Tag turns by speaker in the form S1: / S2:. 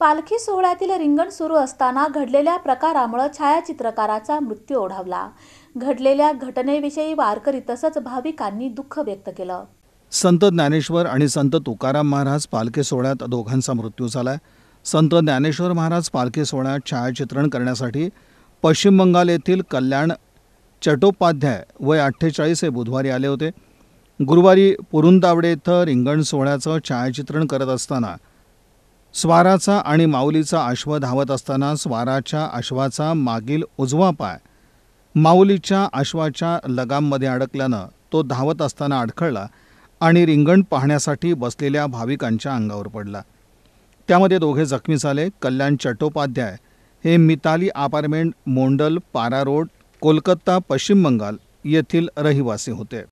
S1: पालखी सोहळ्यातील रिंगण सुरू असताना घडलेल्या प्रकारामुळं छायाचित्रकाराचा मृत्यू ओढवला घडलेल्या घटनेविषयी वारकरी तसंच भाविकांनी दुःख व्यक्त केलं
S2: संत ज्ञानेश्वर आणि संत तुकाराम महाराज पालखी सोहळ्यात दोघांचा मृत्यू झाला संत ज्ञानेश्वर महाराज पालखी सोहळ्यात छायाचित्रण करण्यासाठी पश्चिम बंगाल येथील कल्याण चटोपाध्याय वय अठ्ठेचाळीस हे बुधवारी आले होते गुरुवारी पुरुंदावडे इथं रिंगण सोहळ्याचं छायाचित्रण करत असताना स्वाराचा आणि माऊलीचा अश्व धावत असताना स्वाराच्या अश्वाचा मागील उजवा पाय माऊलीच्या अश्वाच्या लगाममध्ये अडकल्यानं तो धावत असताना अडखळला आणि रिंगण पाहण्यासाठी बसलेल्या भाविकांच्या अंगावर पडला त्यामध्ये दोघे जखमी झाले कल्याण चट्टोपाध्याय हे मिताली अपार्टमेंट मोंडल पारा रोड कोलकाता पश्चिम बंगाल येथील रहिवासी होते